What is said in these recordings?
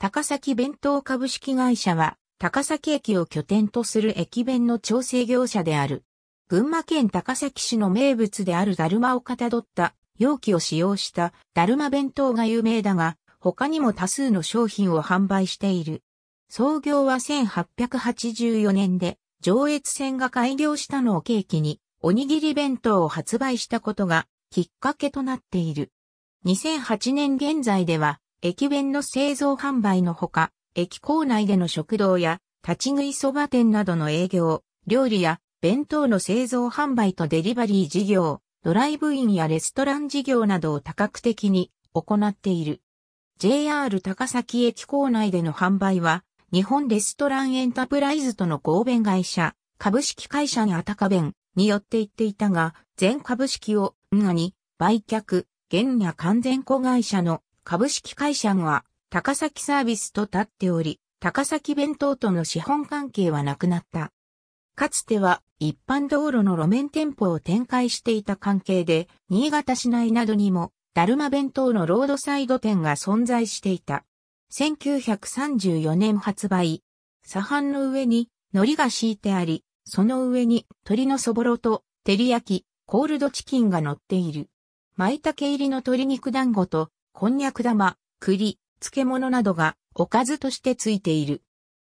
高崎弁当株式会社は、高崎駅を拠点とする駅弁の調整業者である。群馬県高崎市の名物であるだるまをかたどった容器を使用しただるま弁当が有名だが、他にも多数の商品を販売している。創業は1884年で、上越線が開業したのを契機に、おにぎり弁当を発売したことがきっかけとなっている。2008年現在では、駅弁の製造販売のほか、駅構内での食堂や立ち食いそば店などの営業、料理や弁当の製造販売とデリバリー事業、ドライブインやレストラン事業などを多角的に行っている。JR 高崎駅構内での販売は、日本レストランエンタプライズとの合弁会社、株式会社にあたか弁によって言っていたが、全株式を、んがに、売却、現や完全子会社の株式会社は高崎サービスと立っており、高崎弁当との資本関係はなくなった。かつては一般道路の路面店舗を展開していた関係で、新潟市内などにも、だるま弁当のロードサイド店が存在していた。1934年発売。左半の上に海苔が敷いてあり、その上に鶏のそぼろと照り焼き、コールドチキンが乗っている。舞茸入りの鶏肉団子とこんにゃく玉、栗、漬物などがおかずとしてついている。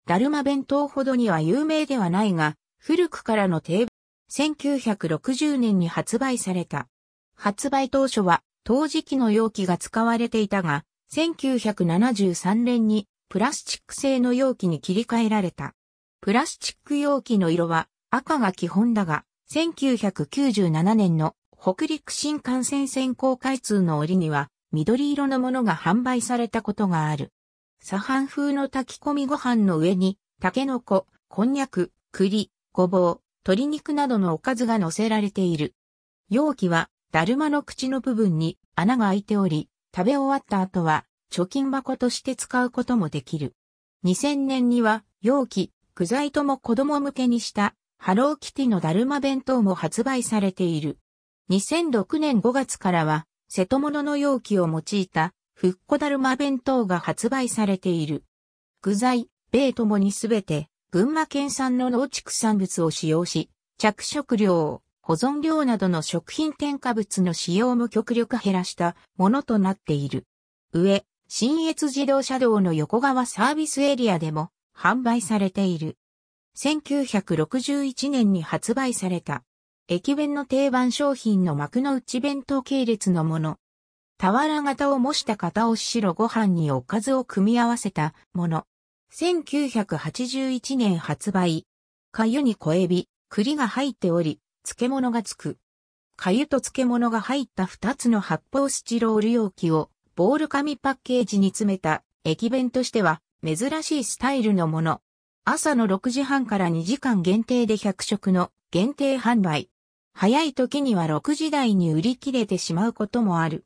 だるま弁当ほどには有名ではないが、古くからの定番、1960年に発売された。発売当初は、陶磁器の容器が使われていたが、1973年にプラスチック製の容器に切り替えられた。プラスチック容器の色は赤が基本だが、1997年の北陸新幹線線公開通の折には緑色のものが販売されたことがある。左半風の炊き込みご飯の上に、タケノコ、こんにゃく、栗、ごぼう、鶏肉などのおかずが乗せられている。容器は、だるまの口の部分に穴が開いており、食べ終わった後は、貯金箱として使うこともできる。2000年には、容器、具材とも子供向けにした、ハローキティのだるま弁当も発売されている。2006年5月からは、瀬戸物の容器を用いた復古だるま弁当が発売されている。具材、米ともにすべて群馬県産の農畜産物を使用し、着色料、保存料などの食品添加物の使用も極力減らしたものとなっている。上、新越自動車道の横川サービスエリアでも販売されている。1961年に発売された。駅弁の定番商品の幕の内弁当系列のもの。俵型を模した型押し白ご飯におかずを組み合わせたもの。1981年発売。かゆに小エビ、栗が入っており、漬物がつく。かゆと漬物が入った2つの発泡スチロール容器を、ボール紙パッケージに詰めた、駅弁としては、珍しいスタイルのもの。朝の6時半から2時間限定で100食の限定販売。早い時には6時台に売り切れてしまうこともある。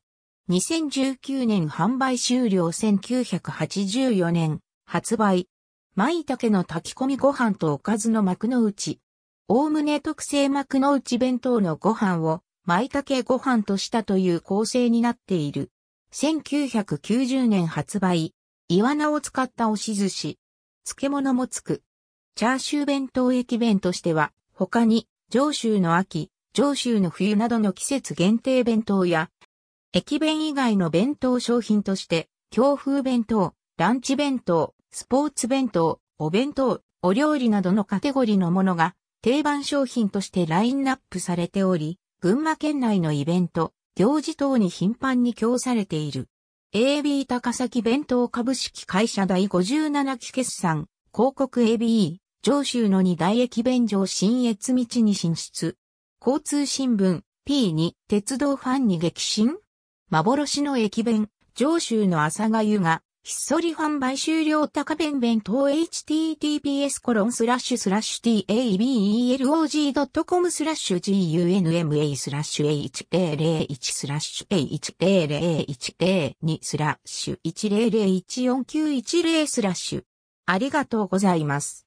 2019年販売終了1984年発売。舞茸の炊き込みご飯とおかずの幕の内。おおむね特製幕の内弁当のご飯を舞茸ご飯としたという構成になっている。1990年発売。イワナを使った押し寿司。漬物もつく。チャーシュー弁当駅弁としては、他に、上州の秋、上州の冬などの季節限定弁当や、駅弁以外の弁当商品として、強風弁当、ランチ弁当、スポーツ弁当、お弁当、お料理などのカテゴリーのものが定番商品としてラインナップされており、群馬県内のイベント、行事等に頻繁に供されている。AB 高崎弁当株式会社第57期決算、広告 AB、上州の二大駅弁場新越道に進出。交通新聞 P2 鉄道ファンに激震幻の駅弁、上州の朝がゆが、ひっそり販売終了高弁弁当 https コロンスラッシュスラッシュ tabelog.com スラッシュ gunma スラッシュ a 0 0 1スラッシュ a 0 0 1 0 2スラッシュ100149110スラッシュありがとうございます。